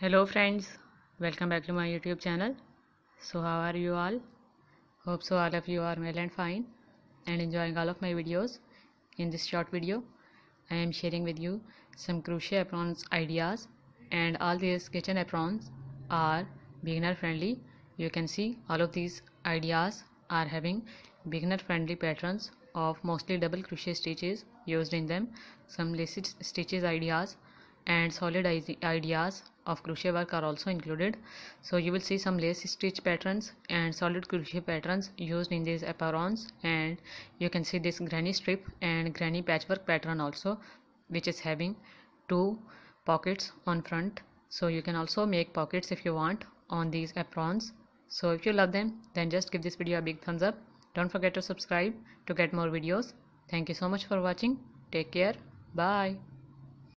hello friends welcome back to my youtube channel so how are you all hope so all of you are well and fine and enjoying all of my videos in this short video i am sharing with you some crochet aprons ideas and all these kitchen aprons are beginner friendly you can see all of these ideas are having beginner friendly patterns of mostly double crochet stitches used in them some lace stitches ideas and solid ideas of crochet work are also included so you will see some lace stitch patterns and solid crochet patterns used in these aprons. and you can see this granny strip and granny patchwork pattern also which is having two pockets on front so you can also make pockets if you want on these aprons so if you love them then just give this video a big thumbs up don't forget to subscribe to get more videos thank you so much for watching take care bye